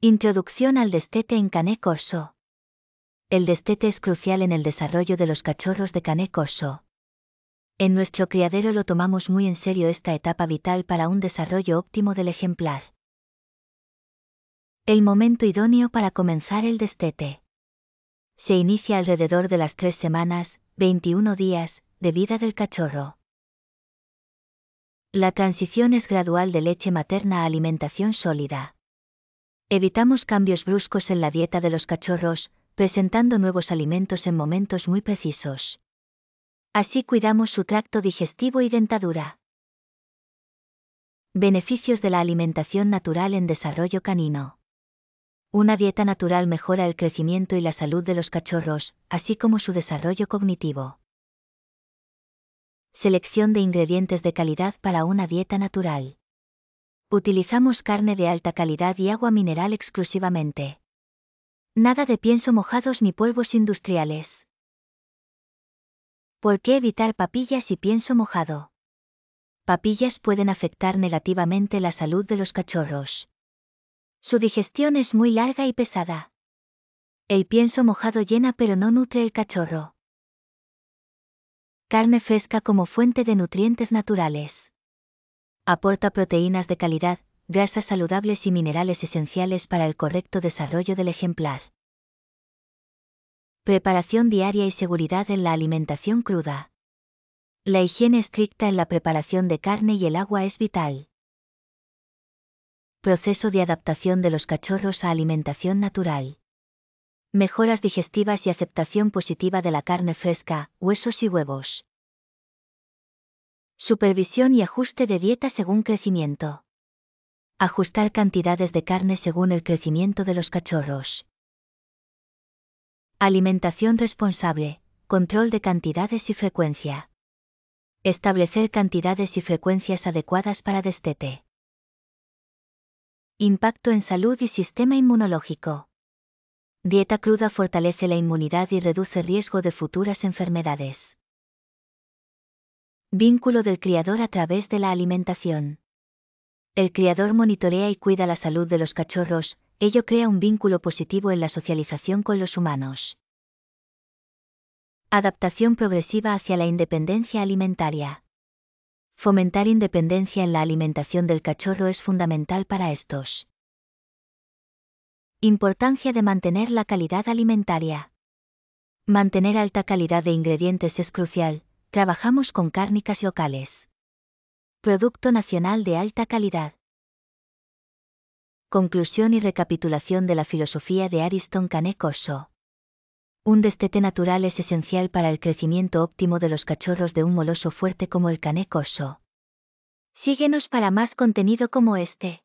Introducción al destete en Cane Corso. El destete es crucial en el desarrollo de los cachorros de Cane Corso. En nuestro criadero lo tomamos muy en serio esta etapa vital para un desarrollo óptimo del ejemplar. El momento idóneo para comenzar el destete. Se inicia alrededor de las tres semanas, 21 días, de vida del cachorro. La transición es gradual de leche materna a alimentación sólida. Evitamos cambios bruscos en la dieta de los cachorros, presentando nuevos alimentos en momentos muy precisos. Así cuidamos su tracto digestivo y dentadura. Beneficios de la alimentación natural en desarrollo canino. Una dieta natural mejora el crecimiento y la salud de los cachorros, así como su desarrollo cognitivo. Selección de ingredientes de calidad para una dieta natural. Utilizamos carne de alta calidad y agua mineral exclusivamente. Nada de pienso mojados ni polvos industriales. ¿Por qué evitar papillas y pienso mojado? Papillas pueden afectar negativamente la salud de los cachorros. Su digestión es muy larga y pesada. El pienso mojado llena pero no nutre el cachorro. Carne fresca como fuente de nutrientes naturales aporta proteínas de calidad, grasas saludables y minerales esenciales para el correcto desarrollo del ejemplar. Preparación diaria y seguridad en la alimentación cruda. La higiene estricta en la preparación de carne y el agua es vital. Proceso de adaptación de los cachorros a alimentación natural. Mejoras digestivas y aceptación positiva de la carne fresca, huesos y huevos. Supervisión y ajuste de dieta según crecimiento. Ajustar cantidades de carne según el crecimiento de los cachorros. Alimentación responsable, control de cantidades y frecuencia. Establecer cantidades y frecuencias adecuadas para destete. Impacto en salud y sistema inmunológico. Dieta cruda fortalece la inmunidad y reduce riesgo de futuras enfermedades. Vínculo del criador a través de la alimentación. El criador monitorea y cuida la salud de los cachorros, ello crea un vínculo positivo en la socialización con los humanos. Adaptación progresiva hacia la independencia alimentaria. Fomentar independencia en la alimentación del cachorro es fundamental para estos. Importancia de mantener la calidad alimentaria. Mantener alta calidad de ingredientes es crucial, Trabajamos con cárnicas locales. Producto nacional de alta calidad. Conclusión y recapitulación de la filosofía de Ariston Cane Un destete natural es esencial para el crecimiento óptimo de los cachorros de un moloso fuerte como el Canecoso. Síguenos para más contenido como este.